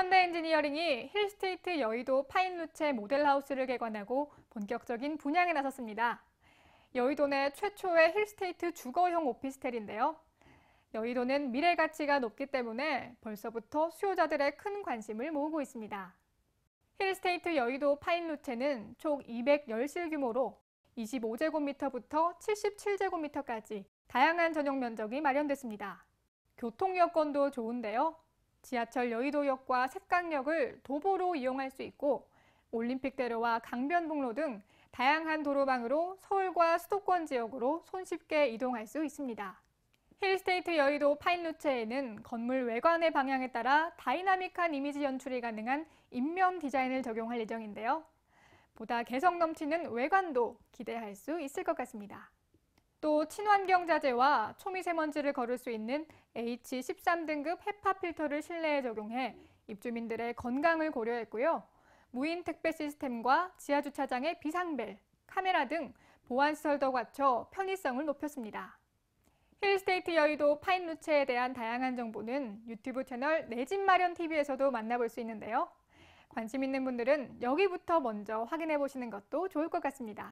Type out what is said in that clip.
현대 엔지니어링이 힐스테이트 여의도 파인루체 모델하우스를 개관하고 본격적인 분양에 나섰습니다. 여의도 내 최초의 힐스테이트 주거형 오피스텔인데요. 여의도는 미래 가치가 높기 때문에 벌써부터 수요자들의 큰 관심을 모으고 있습니다. 힐스테이트 여의도 파인루체는 총 210실 규모로 25제곱미터부터 77제곱미터까지 다양한 전용 면적이 마련됐습니다. 교통 여건도 좋은데요. 지하철 여의도역과 색강역을 도보로 이용할 수 있고 올림픽대로와 강변북로 등 다양한 도로방으로 서울과 수도권 지역으로 손쉽게 이동할 수 있습니다. 힐스테이트 여의도 파인루체에는 건물 외관의 방향에 따라 다이나믹한 이미지 연출이 가능한 인면 디자인을 적용할 예정인데요. 보다 개성 넘치는 외관도 기대할 수 있을 것 같습니다. 또 친환경 자재와 초미세먼지를 거를 수 있는 H13 등급 헤파 필터를 실내에 적용해 입주민들의 건강을 고려했고요. 무인 택배 시스템과 지하 주차장의 비상벨, 카메라 등 보안 시설도 갖춰 편의성을 높였습니다. 힐스테이트 여의도 파인루체에 대한 다양한 정보는 유튜브 채널 내집 마련 TV에서도 만나볼 수 있는데요. 관심 있는 분들은 여기부터 먼저 확인해 보시는 것도 좋을 것 같습니다.